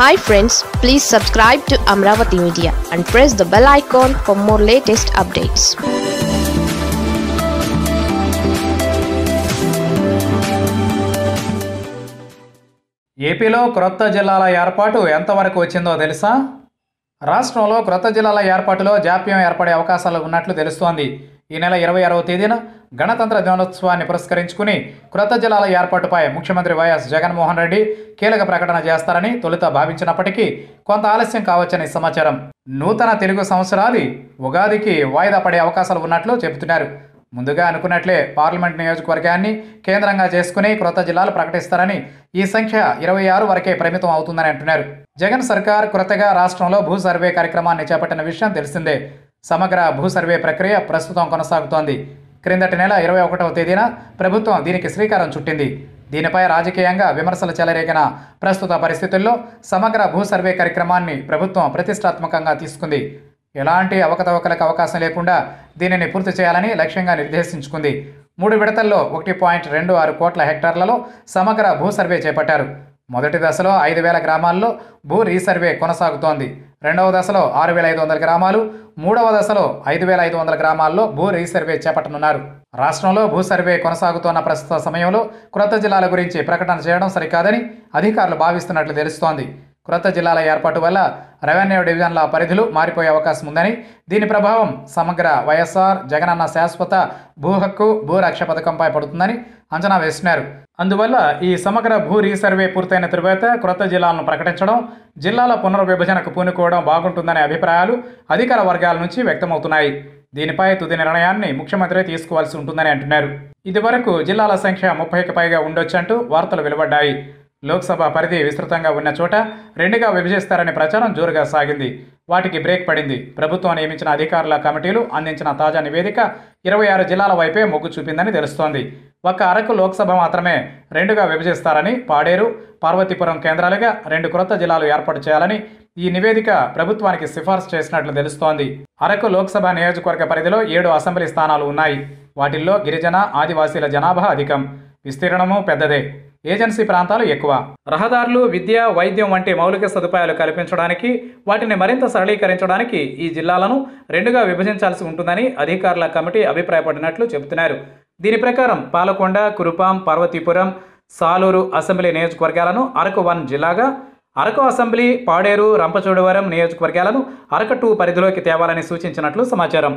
hi friends please subscribe to Amaravati media and press the bell icon for more latest updates ఏపీలో క్రొత్త జిల్లాల ఏర్పాటు ఎంతవరకు వచ్చిందో తెలుసా రాష్ట్రంలో క్రొత్త జిల్లాల ఏర్పాటులో జాప్యం ఏర్పడే అవకాశాలు ఉన్నట్లు తెలుస్తోంది ఈ నెల ఇరవై ఆరవ తేదీన గణతంత్ర దినోత్సవాన్ని పురస్కరించుకుని కృత జలాల ఏర్పాటుపై ముఖ్యమంత్రి వైఎస్ జగన్మోహన్ రెడ్డి కీలక ప్రకటన చేస్తారని తొలుత భావించినప్పటికీ కొంత ఆలస్యం కావచ్చని సమాచారం నూతన తెలుగు సంవత్సరాది ఉగాదికి వాయిదా పడే అవకాశాలు ఉన్నట్లు చెబుతున్నారు ముందుగా అనుకున్నట్లే పార్లమెంట్ నియోజకవర్గాన్ని కేంద్రంగా చేసుకుని కృత జిల్లాలు ప్రకటిస్తారని ఈ సంఖ్య ఇరవై ఆరు వరకే పరిమితం అవుతుందని అంటున్నారు జగన్ సర్కార్ కృతగా రాష్ట్రంలో భూ సర్వే కార్యక్రమాన్ని చేపట్టిన విషయం తెలిసిందే సమగ్ర భూ సర్వే ప్రక్రియ ప్రస్తుతం కొనసాగుతోంది క్రిందటి నెల ఇరవై ఒకటవ తేదీన ప్రభుత్వం దీనికి శ్రీకారం చుట్టింది దీనిపై రాజకీయంగా విమర్శలు చెలరేగిన ప్రస్తుత పరిస్థితుల్లో సమగ్ర భూ సర్వే కార్యక్రమాన్ని ప్రభుత్వం ప్రతిష్టాత్మకంగా తీసుకుంది ఎలాంటి అవకతవకలకు అవకాశం లేకుండా దీనిని పూర్తి చేయాలని లక్ష్యంగా నిర్దేశించుకుంది మూడు విడతల్లో ఒకటి పాయింట్ రెండు ఆరు కోట్ల హెక్టార్లలో సమగ్ర భూ సర్వే చేపట్టారు మొదటి దశలో ఐదు వేల గ్రామాల్లో భూ రీసర్వే కొనసాగుతోంది రెండవ దశలో ఆరు వేల ఐదు వందల గ్రామాలు మూడవ దశలో ఐదు వేల ఐదు వందల గ్రామాల్లో భూ రీసర్వే చేపట్టనున్నారు రాష్ట్రంలో భూ సర్వే కొనసాగుతోన్న ప్రస్తుత సమయంలో క్రొత్త జిల్లాల గురించి ప్రకటన చేయడం సరికాదని అధికారులు భావిస్తున్నట్లు తెలుస్తోంది క్రొత్త జిల్లాల ఏర్పాటు వల్ల రెవెన్యూ డివిజన్ల పరిధులు మారిపోయే అవకాశం ఉందని దీని ప్రభావం సమగ్ర వైఎస్ఆర్ జగనన్న శాశ్వత భూ హక్కు భూరక్ష పథకంపై పడుతుందని అంచనా వేస్తున్నారు అందువల్ల ఈ సమగ్ర భూ రీసర్వే పూర్తయిన తరువాత క్రొత్త జిల్లాలను ప్రకటించడం జిల్లాల పునర్విభజనకు పూనుకోవడం బాగుంటుందనే అభిప్రాయాలు అధికార వర్గాల నుంచి వ్యక్తమవుతున్నాయి దీనిపై తుది నిర్ణయాన్ని ముఖ్యమంత్రి తీసుకోవాల్సి ఉంటుందని అంటున్నారు ఇదివరకు జిల్లాల సంఖ్య ముప్పైకి పైగా ఉండొచ్చంటూ వార్తలు వెలువడ్డాయి లోక్సభ పరిధి విస్తృతంగా ఉన్న చోట రెండుగా విభజిస్తారనే ప్రచారం జోరుగా సాగింది వాటికి బ్రేక్ పడింది ప్రభుత్వం నియమించిన అధికారుల కమిటీలు అందించిన తాజా నివేదిక ఇరవై ఆరు జిల్లాల వైపే మొగ్గు చూపిందని తెలుస్తోంది ఒక అరకు లోక్సభ మాత్రమే రెండుగా విభజిస్తారని పాడేరు పార్వతీపురం కేంద్రాలుగా రెండు క్రొత్త జిల్లాలు ఏర్పాటు చేయాలని ఈ నివేదిక ప్రభుత్వానికి సిఫార్సు చేసినట్లు తెలుస్తోంది అరకు లోక్సభ నియోజకవర్గ పరిధిలో ఏడు అసెంబ్లీ స్థానాలు ఉన్నాయి వాటిల్లో గిరిజన ఆదివాసీల జనాభా అధికం విస్తీర్ణము పెద్దదే ఏజెన్సీ ప్రాంతాలు ఎక్కువ రహదారులు విద్య వైద్యం వంటి మౌలిక సదుపాయాలు కల్పించడానికి వాటిని మరింత సరళీకరించడానికి ఈ జిల్లాలను రెండుగా విభజించాల్సి ఉంటుందని అధికారుల కమిటీ అభిప్రాయపడినట్లు చెబుతున్నారు దీని ప్రకారం పాలకొండ కురుపాం పార్వతీపురం సాలూరు అసెంబ్లీ నియోజకవర్గాలను అరకు వన్ జిల్లాగా అరకు అసెంబ్లీ పాడేరు రంపచోడవరం నియోజకవర్గాలను అరకు టూ పరిధిలోకి తేవాలని సూచించినట్లు సమాచారం